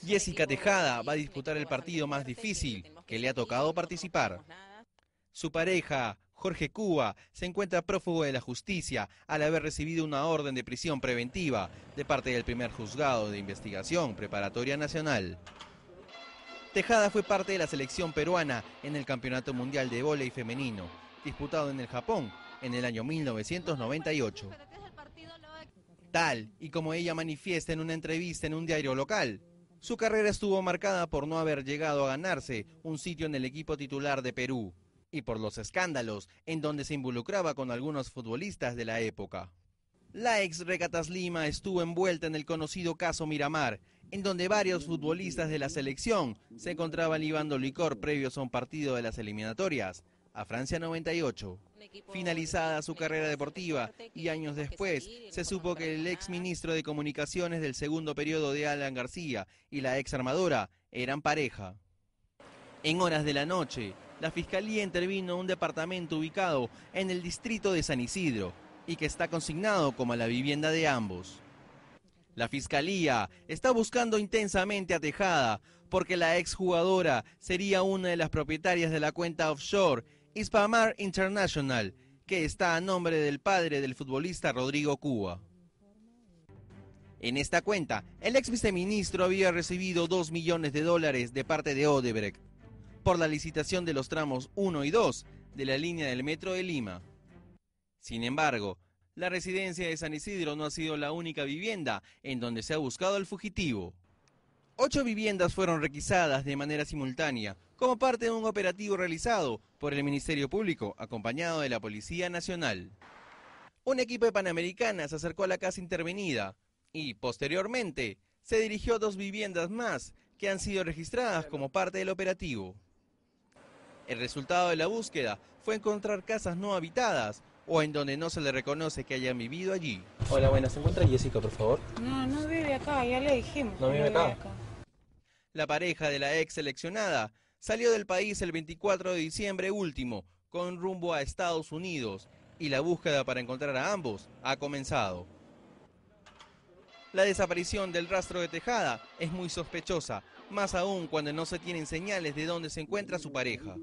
Jessica Tejada va a disputar el partido más difícil que le ha tocado participar. Su pareja, Jorge Cuba, se encuentra prófugo de la justicia al haber recibido una orden de prisión preventiva de parte del primer juzgado de investigación preparatoria nacional. Tejada fue parte de la selección peruana en el Campeonato Mundial de Voley Femenino, disputado en el Japón en el año 1998. Tal y como ella manifiesta en una entrevista en un diario local, su carrera estuvo marcada por no haber llegado a ganarse un sitio en el equipo titular de Perú y por los escándalos en donde se involucraba con algunos futbolistas de la época. La ex Regatas Lima estuvo envuelta en el conocido caso Miramar, en donde varios futbolistas de la selección se encontraban libando licor previo a un partido de las eliminatorias a Francia 98. Finalizada su carrera deportiva y años después, se supo que el ex ministro de Comunicaciones del segundo periodo de Alan García y la ex armadora eran pareja. En horas de la noche, la fiscalía intervino en un departamento ubicado en el distrito de San Isidro y que está consignado como la vivienda de ambos. La fiscalía está buscando intensamente a Tejada porque la ex jugadora... sería una de las propietarias de la cuenta offshore Ispamar International, que está a nombre del padre del futbolista Rodrigo Cuba. En esta cuenta, el ex viceministro había recibido 2 millones de dólares de parte de Odebrecht por la licitación de los tramos 1 y 2 de la línea del metro de Lima. Sin embargo, la residencia de San Isidro no ha sido la única vivienda en donde se ha buscado al fugitivo. Ocho viviendas fueron requisadas de manera simultánea como parte de un operativo realizado por el Ministerio Público acompañado de la Policía Nacional. Un equipo de Panamericana se acercó a la casa intervenida y, posteriormente, se dirigió a dos viviendas más que han sido registradas como parte del operativo. El resultado de la búsqueda fue encontrar casas no habitadas o en donde no se le reconoce que hayan vivido allí. Hola, buenas, ¿se encuentra Jessica, por favor? No, no vive acá, ya le dijimos. No vive, acá. La pareja de la ex seleccionada salió del país el 24 de diciembre último con rumbo a Estados Unidos y la búsqueda para encontrar a ambos ha comenzado. La desaparición del rastro de Tejada es muy sospechosa, más aún cuando no se tienen señales de dónde se encuentra su pareja.